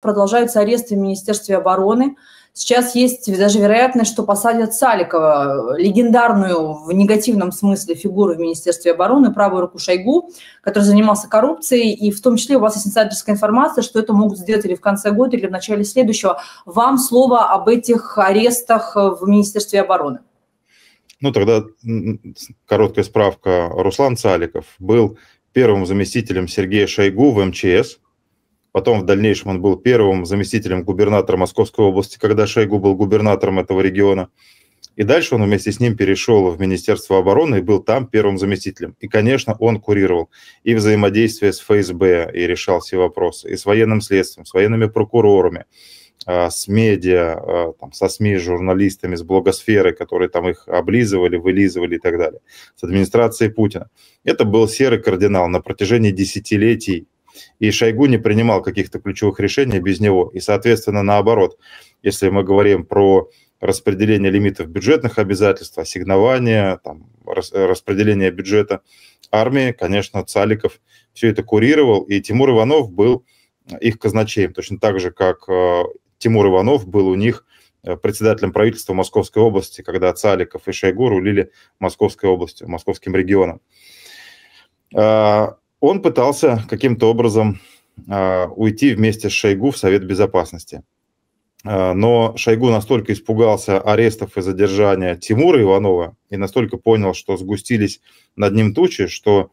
продолжаются аресты в Министерстве обороны. Сейчас есть даже вероятность, что посадят Саликова, легендарную в негативном смысле фигуру в Министерстве обороны, правую руку Шойгу, который занимался коррупцией, и в том числе у вас есть инсайдерская информация, что это могут сделать или в конце года, или в начале следующего. Вам слово об этих арестах в Министерстве обороны. Ну, тогда короткая справка. Руслан Саликов был первым заместителем Сергея Шойгу в МЧС – Потом в дальнейшем он был первым заместителем губернатора Московской области, когда Шойгу был губернатором этого региона. И дальше он вместе с ним перешел в Министерство обороны и был там первым заместителем. И, конечно, он курировал и взаимодействие с ФСБ, и решал все вопросы, и с военным следствием, с военными прокурорами, а, с медиа, а, там, со СМИ, с журналистами, с блогосферы, которые там их облизывали, вылизывали и так далее, с администрацией Путина. Это был серый кардинал на протяжении десятилетий и Шойгу не принимал каких-то ключевых решений без него. И, соответственно, наоборот, если мы говорим про распределение лимитов бюджетных обязательств, ассигнования, там, распределение бюджета армии, конечно, Цаликов все это курировал, и Тимур Иванов был э, их казначеем, точно так же, как э, Тимур Иванов был у них э, председателем правительства Московской области, когда Цаликов и Шойгу рулили Московской областью, московским регионом он пытался каким-то образом э, уйти вместе с Шойгу в Совет Безопасности. Э, но Шойгу настолько испугался арестов и задержания Тимура Иванова и настолько понял, что сгустились над ним тучи, что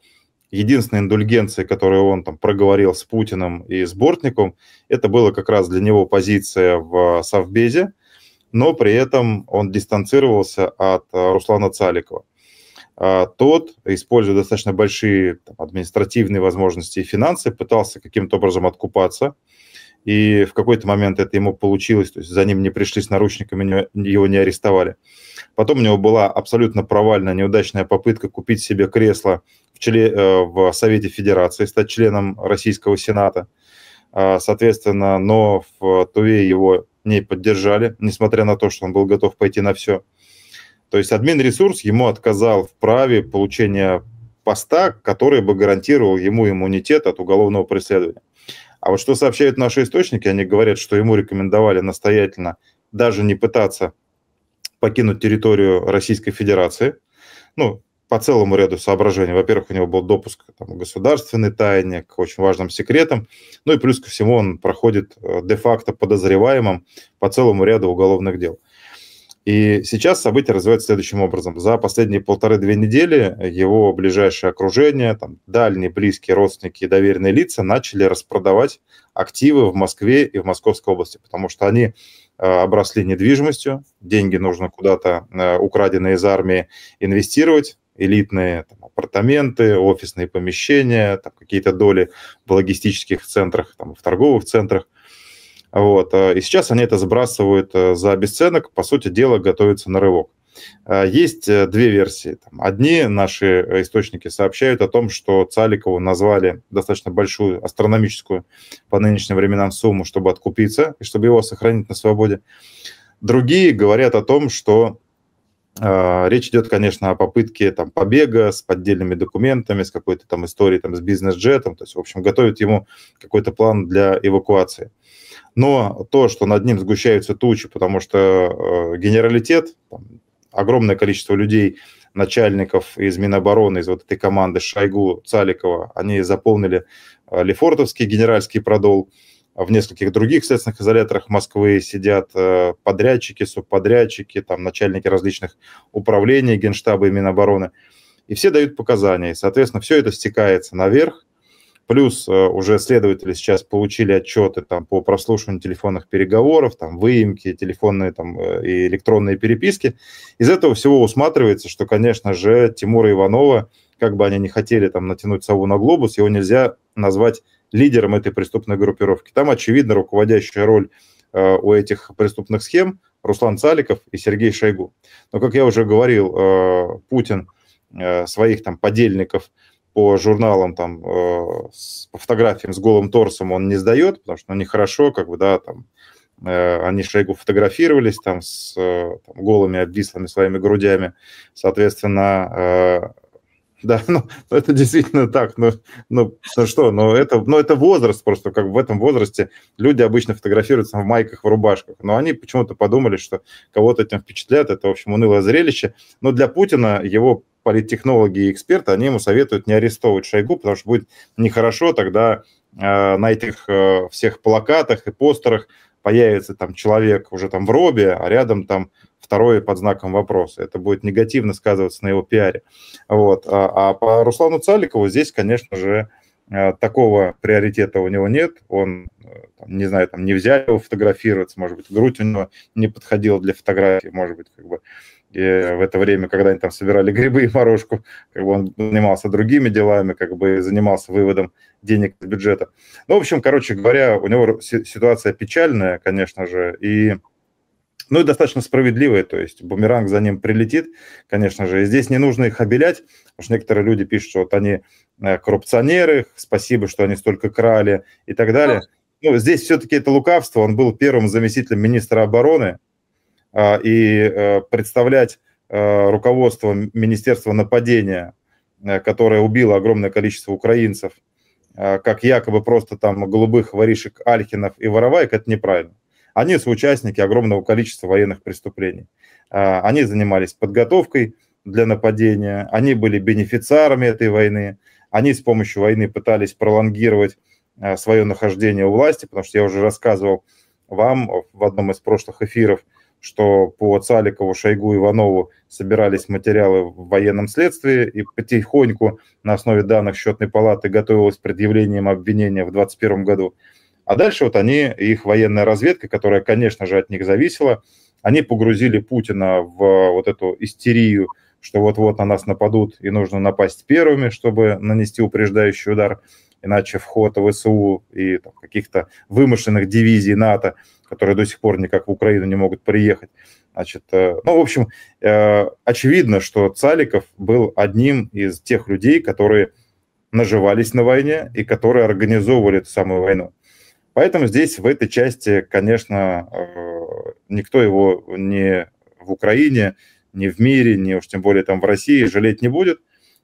единственная индульгенцией, которую он там проговорил с Путиным и с Бортником, это была как раз для него позиция в Совбезе, но при этом он дистанцировался от а, Руслана Цаликова. А тот, используя достаточно большие там, административные возможности и финансы, пытался каким-то образом откупаться. И в какой-то момент это ему получилось, то есть за ним не пришли с наручниками, его не арестовали. Потом у него была абсолютно провальная, неудачная попытка купить себе кресло в, чле... Э, в Совете Федерации, стать членом Российского Сената. А, соответственно, но в Туве его не поддержали, несмотря на то, что он был готов пойти на все. То есть админ ресурс ему отказал в праве получения поста, который бы гарантировал ему иммунитет от уголовного преследования. А вот что сообщают наши источники, они говорят, что ему рекомендовали настоятельно даже не пытаться покинуть территорию Российской Федерации. Ну, по целому ряду соображений. Во-первых, у него был допуск там, к государственной тайне, к очень важным секретам. Ну и плюс ко всему он проходит э, де-факто подозреваемым по целому ряду уголовных дел. И сейчас события развиваются следующим образом. За последние полторы-две недели его ближайшее окружение, там, дальние, близкие, родственники и доверенные лица начали распродавать активы в Москве и в Московской области, потому что они а, обросли недвижимостью, деньги нужно куда-то, а, украденные из армии, инвестировать, элитные там, апартаменты, офисные помещения, там, какие-то доли в логистических центрах, там, в торговых центрах. Вот. Э, и сейчас они это сбрасывают э, за бесценок, по сути дела, готовятся на рывок. Э, есть две версии. Одни наши источники сообщают о том, что Цаликову назвали достаточно большую астрономическую по нынешним временам сумму, чтобы откупиться и чтобы его сохранить на свободе. Другие говорят о том, что а, речь идет, конечно, о попытке там, побега с поддельными документами, с какой-то там историей там, с бизнес-джетом. То есть, в общем, готовят ему какой-то план для эвакуации. Но то, что над ним сгущаются тучи, потому что э, генералитет, там, огромное количество людей, начальников из Минобороны, из вот этой команды Шойгу, Цаликова, они заполнили э, Лефортовский генеральский продол – а в нескольких других следственных изоляторах Москвы сидят э, подрядчики, субподрядчики, там начальники различных управлений, Генштаба и Минобороны. И все дают показания. И, соответственно, все это стекается наверх. Плюс э, уже следователи сейчас получили отчеты там, по прослушиванию телефонных переговоров, там, выемки, телефонные там, э, и электронные переписки. Из этого всего усматривается, что, конечно же, Тимура Иванова, как бы они ни хотели там, натянуть сову на глобус, его нельзя назвать лидером этой преступной группировки. Там, очевидно, руководящая роль э, у этих преступных схем Руслан Цаликов и Сергей Шойгу. Но, как я уже говорил, э, Путин э, своих там подельников по журналам там с, по фотографиям с голым торсом он не сдает, потому что ну, нехорошо, как бы, да, там они Шойгу фотографировались там с там, голыми обвислыми своими грудями. Соответственно, да, ну, ну, это действительно так. Ну, ну, ну что, ну это, ну это возраст просто, как в этом возрасте люди обычно фотографируются в майках, в рубашках. Но они почему-то подумали, что кого-то этим впечатлят, это, в общем, унылое зрелище. Но для Путина его политтехнологи и эксперты, они ему советуют не арестовывать Шойгу, потому что будет нехорошо тогда э, на этих э, всех плакатах и постерах появится там человек уже там в робе, а рядом там второе под знаком вопроса. Это будет негативно сказываться на его пиаре. Вот. А, а по Руслану Цаликову здесь, конечно же, э, такого приоритета у него нет. Он, э, не знаю, там не взяли его фотографироваться, может быть, грудь у него не подходила для фотографии, может быть, как бы и в это время, когда они там собирали грибы и морожку, как бы он занимался другими делами, как бы занимался выводом денег из бюджета. Ну, в общем, короче говоря, у него ситуация печальная, конечно же, и ну и достаточно справедливые, то есть бумеранг за ним прилетит, конечно же. И здесь не нужно их обелять, потому что некоторые люди пишут, что вот они э, коррупционеры, спасибо, что они столько крали и так далее. Ну, здесь все-таки это лукавство. Он был первым заместителем министра обороны, а, и э, представлять э, руководство Министерства нападения, которое убило огромное количество украинцев, как якобы просто там голубых воришек Альхинов и Воровайк, это неправильно. Они соучастники огромного количества военных преступлений. А, они занимались подготовкой для нападения, они были бенефициарами этой войны, они с помощью войны пытались пролонгировать а, свое нахождение у власти, потому что я уже рассказывал вам в одном из прошлых эфиров, что по Цаликову, Шойгу, Иванову собирались материалы в военном следствии, и потихоньку на основе данных счетной палаты готовилось предъявление обвинения в 2021 году. А дальше вот они, их военная разведка, которая, конечно же, от них зависела, они погрузили Путина в э, вот эту истерию, что вот-вот на нас нападут и нужно напасть первыми, чтобы нанести упреждающий удар, иначе вход в ВСУ и каких-то вымышленных дивизий НАТО, которые до сих пор никак в Украину не могут приехать. Значит, э, ну, в общем, э, очевидно, что Цаликов был одним из тех людей, которые наживались на войне и которые организовывали эту самую войну. Поэтому здесь, в этой части, конечно, э, никто его ни в Украине, ни в мире, ни уж тем более там в России жалеть не будет.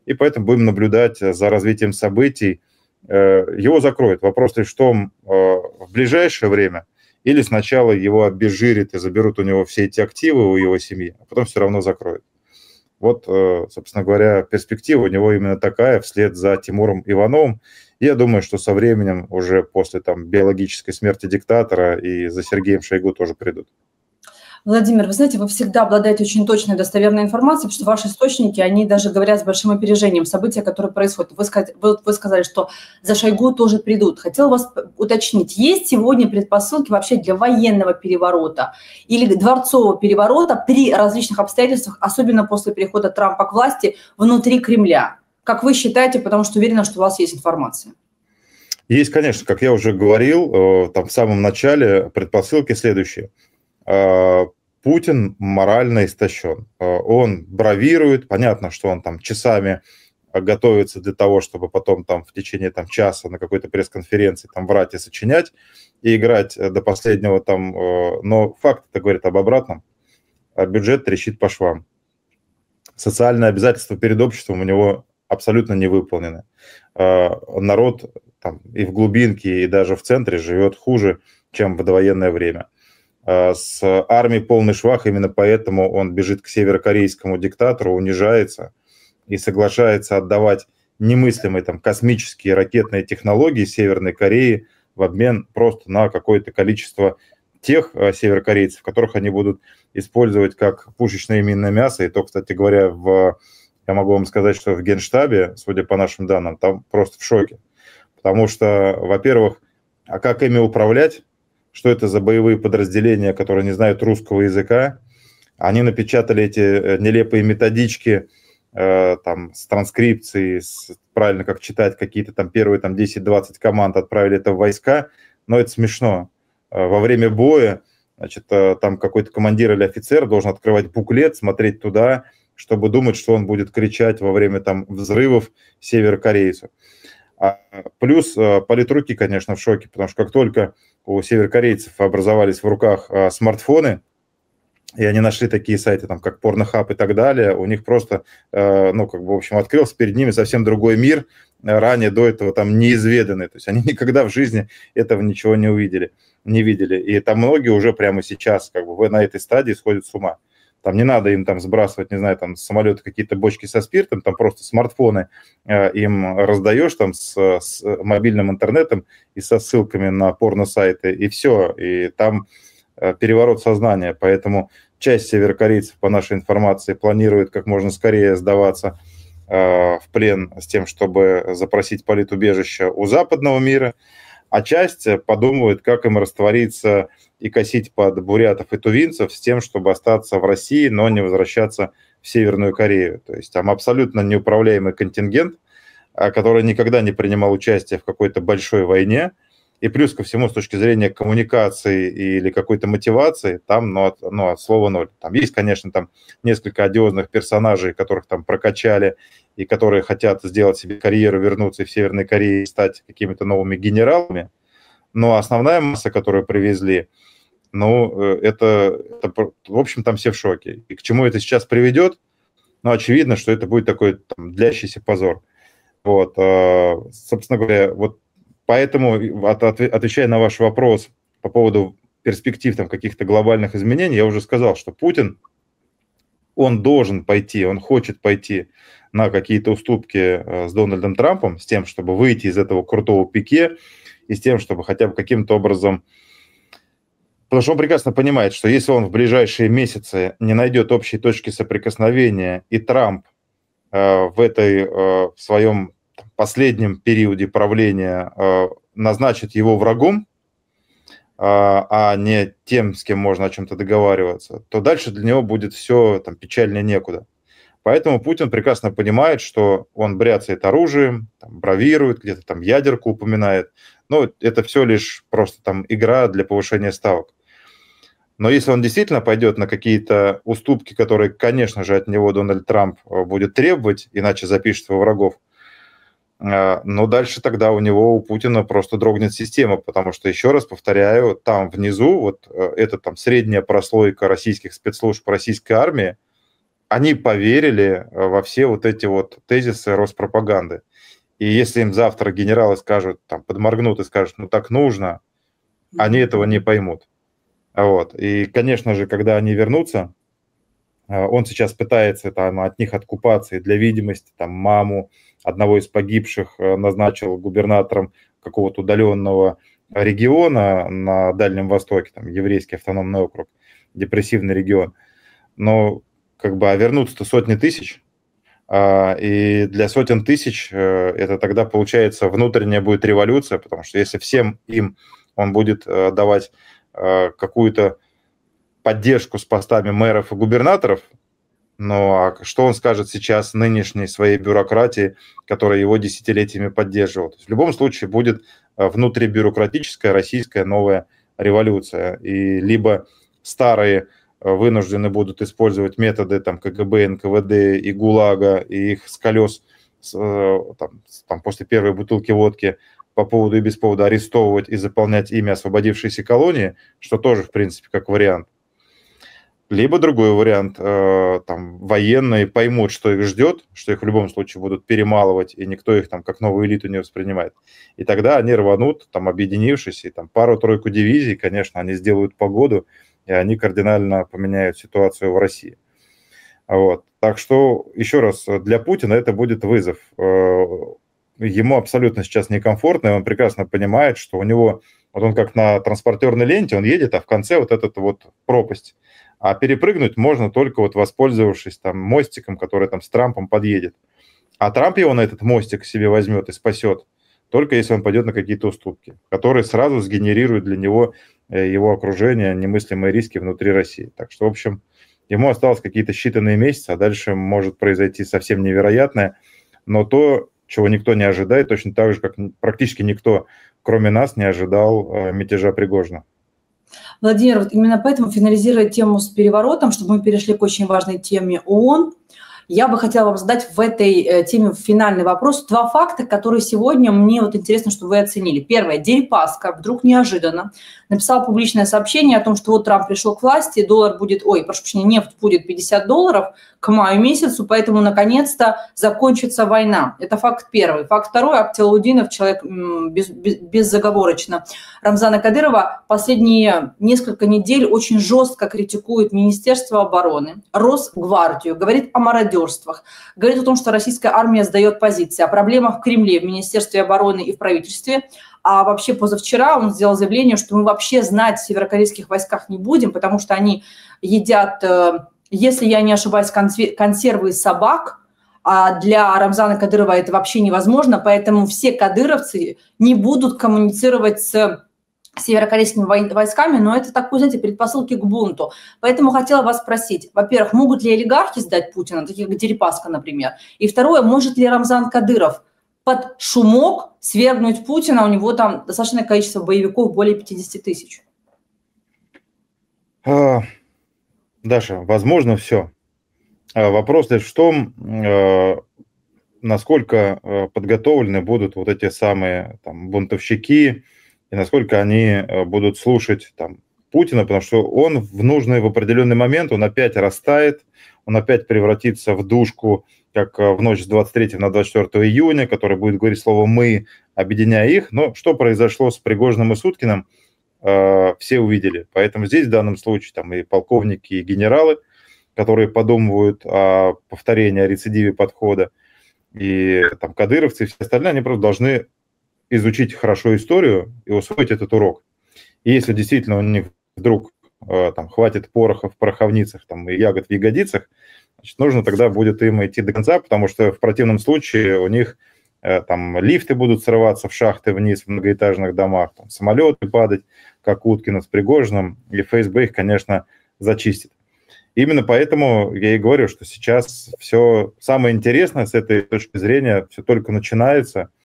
И поэтому будем наблюдать за развитием событий. Э, его закроют. Вопрос лишь в том, э, в ближайшее время или сначала его обезжирят и заберут у него все эти активы у его семьи, а потом все равно закроют. Вот, собственно говоря, перспектива у него именно такая, вслед за Тимуром Ивановым. Я думаю, что со временем уже после там биологической смерти диктатора и за Сергеем Шойгу тоже придут. Владимир, вы знаете, вы всегда обладаете очень точной, достоверной информацией, потому что ваши источники, они даже говорят с большим опережением события, которые происходят. Вы, сказали, вы, вы сказали, что за Шойгу тоже придут. Хотел вас уточнить, есть сегодня предпосылки вообще для военного переворота или дворцового переворота при различных обстоятельствах, особенно после перехода Трампа к власти внутри Кремля? как вы считаете, потому что уверена, что у вас есть информация. Есть, конечно, как я уже говорил, э, там в самом начале предпосылки следующие. Э, Путин морально истощен. Э, он бравирует, понятно, что он там часами готовится для того, чтобы потом там в течение там часа на какой-то пресс-конференции там врать и сочинять, и играть до последнего там, но факт это говорит об обратном. А бюджет трещит по швам. Социальные обязательства перед обществом у него абсолютно не выполнены. Э, народ там, и в глубинке, и даже в центре живет хуже, чем в довоенное время. Э, с армией полный швах, именно поэтому он бежит к северокорейскому диктатору, унижается и соглашается отдавать немыслимые там космические ракетные технологии Северной Кореи в обмен просто на какое-то количество тех э, северокорейцев, которых они будут использовать как пушечное минное мясо. И то, кстати говоря, в я могу вам сказать, что в Генштабе, судя по нашим данным, там просто в шоке. Потому что, во-первых, а как ими управлять? Что это за боевые подразделения, которые не знают русского языка? Они напечатали эти э, нелепые методички э, там, с транскрипцией, с, правильно как читать, какие-то там первые там, 10-20 команд отправили это в войска. Но это смешно. Э, во время боя значит, э, там какой-то командир или офицер должен открывать буклет, смотреть туда, чтобы думать, что он будет кричать во время там взрывов северокорейцу. А плюс э, политруки, конечно, в шоке, потому что как только у северокорейцев образовались в руках э, смартфоны, и они нашли такие сайты, там, как Pornhub и так далее, у них просто, э, ну, как бы, в общем, открылся перед ними совсем другой мир, э, ранее до этого там неизведанный, то есть они никогда в жизни этого ничего не увидели, не видели, и там многие уже прямо сейчас, как бы, на этой стадии сходят с ума. Там не надо им там сбрасывать, не знаю, там самолеты какие-то бочки со спиртом, там просто смартфоны э, им раздаешь там с, с мобильным интернетом и со ссылками на порно-сайты, и все. И там э, переворот сознания. Поэтому часть северокорейцев, по нашей информации, планирует как можно скорее сдаваться э, в плен с тем, чтобы запросить политубежище у западного мира – а часть э, подумывает, как им раствориться и косить под бурятов и тувинцев с тем, чтобы остаться в России, но не возвращаться в Северную Корею. То есть там абсолютно неуправляемый контингент, а, который никогда не принимал участие в какой-то большой войне, и плюс ко всему, с точки зрения коммуникации или какой-то мотивации, там, ну, от, ну, от слова ноль. Там есть, конечно, там несколько одиозных персонажей, которых там прокачали и которые хотят сделать себе карьеру, вернуться в Северной Корее и стать какими-то новыми генералами. Но основная масса, которую привезли, ну, э, это, это, в общем, там все в шоке. И к чему это сейчас приведет? Ну, очевидно, что это будет такой там, длящийся позор. Вот, э, собственно говоря, вот поэтому, от, от, отвечая на ваш вопрос по поводу перспектив там каких-то глобальных изменений, я уже сказал, что Путин он должен пойти, он хочет пойти на какие-то уступки э, с Дональдом Трампом, с тем, чтобы выйти из этого крутого пике, и с тем, чтобы хотя бы каким-то образом... Потому что он прекрасно понимает, что если он в ближайшие месяцы не найдет общей точки соприкосновения, и Трамп э, в, этой, э, в своем последнем периоде правления э, назначит его врагом, а, а не тем, с кем можно о чем-то договариваться, то дальше для него будет все там, печально некуда. Поэтому Путин прекрасно понимает, что он бряцает оружием, там, бравирует, где-то там ядерку упоминает. Но ну, это все лишь просто там игра для повышения ставок. Но если он действительно пойдет на какие-то уступки, которые, конечно же, от него Дональд Трамп э, будет требовать, иначе запишет его врагов, а, но дальше тогда у него, у Путина просто дрогнет система, потому что, еще раз повторяю, там внизу, вот э, эта там средняя прослойка российских спецслужб, российской армии, они поверили э, во все вот эти вот тезисы Роспропаганды. И если им завтра генералы скажут, там, подморгнут и скажут, ну так нужно, они этого не поймут. Вот. И, конечно же, когда они вернутся, э, он сейчас пытается там, от них откупаться и для видимости там маму, одного из погибших э, назначил губернатором какого-то удаленного региона на Дальнем Востоке, там еврейский автономный округ, депрессивный регион. Но как бы а вернутся-то сотни тысяч, а, и для сотен тысяч э, это тогда получается внутренняя будет революция, потому что если всем им он будет э, давать какую-то поддержку с постами мэров и губернаторов, но ну, а что он скажет сейчас нынешней своей бюрократии, которая его десятилетиями поддерживала? в любом случае будет э, внутрибюрократическая российская новая революция. И либо старые э, вынуждены будут использовать методы там, КГБ, НКВД и ГУЛАГа, и их с колес э, там, там, после первой бутылки водки по поводу и без повода арестовывать и заполнять ими освободившиеся колонии, что тоже, в принципе, как вариант – либо другой вариант, э, там, военные поймут, что их ждет, что их в любом случае будут перемалывать, и никто их там как новую элиту не воспринимает. И тогда они рванут, там, объединившись, и там пару-тройку дивизий, конечно, они сделают погоду, и они кардинально поменяют ситуацию в России. Вот. Так что, еще раз, для Путина это будет вызов. Э, ему абсолютно сейчас некомфортно, и он прекрасно понимает, что у него, вот он как на транспортерной ленте, он едет, а в конце вот эта вот пропасть а перепрыгнуть можно только вот воспользовавшись там мостиком, который там с Трампом подъедет. А Трамп его на этот мостик себе возьмет и спасет, только если он пойдет на какие-то уступки, которые сразу сгенерируют для него э, его окружение, немыслимые риски внутри России. Так что, в общем, ему осталось какие-то считанные месяцы, а дальше может произойти совсем невероятное. Но то, чего никто не ожидает, точно так же, как практически никто, кроме нас, не ожидал э, мятежа Пригожина. Владимир, вот именно поэтому финализировать тему с переворотом, чтобы мы перешли к очень важной теме ООН, я бы хотела вам задать в этой э, теме финальный вопрос. Два факта, которые сегодня мне вот интересно, чтобы вы оценили. Первое. Дерипаска вдруг неожиданно написал публичное сообщение о том, что вот Трамп пришел к власти, доллар будет, ой, прошу прощения, нефть будет 50 долларов к маю месяцу, поэтому наконец-то закончится война. Это факт первый. Факт второй. Актилаудинов, человек без, без, беззаговорочно, Рамзана Кадырова последние несколько недель очень жестко критикует Министерство обороны, Росгвардию, говорит о мародерстве мародерствах. Говорит о том, что российская армия сдает позиции, о проблемах в Кремле, в Министерстве обороны и в правительстве. А вообще позавчера он сделал заявление, что мы вообще знать о северокорейских войсках не будем, потому что они едят, э, если я не ошибаюсь, консервы собак – а для Рамзана Кадырова это вообще невозможно, поэтому все кадыровцы не будут коммуницировать с северокорейскими войсками, но это такой, знаете, предпосылки к бунту. Поэтому хотела вас спросить, во-первых, могут ли олигархи сдать Путина, таких как Дерипаска, например? И второе, может ли Рамзан Кадыров под шумок свергнуть Путина? У него там достаточное количество боевиков, более 50 тысяч. А, Даша, возможно, все. А вопрос лишь в том, а, насколько подготовлены будут вот эти самые там, бунтовщики, и насколько они э, будут слушать там, Путина, потому что он в нужный, в определенный момент, он опять растает, он опять превратится в душку, как э, в ночь с 23 на 24 июня, который будет говорить слово «мы», объединяя их. Но что произошло с Пригожным и Суткиным, э, все увидели. Поэтому здесь в данном случае там и полковники, и генералы, которые подумывают о повторении, о рецидиве подхода, и там кадыровцы и все остальные, они просто должны изучить хорошо историю и усвоить этот урок. И если действительно у них вдруг э, там хватит пороха в пороховницах там, и ягод в ягодицах, значит, нужно тогда будет им идти до конца, потому что в противном случае у них э, там лифты будут срываться в шахты вниз в многоэтажных домах, там, самолеты падать, как Уткина с пригожным и ФСБ их, конечно, зачистит. Именно поэтому я и говорю, что сейчас все самое интересное с этой точки зрения все только начинается,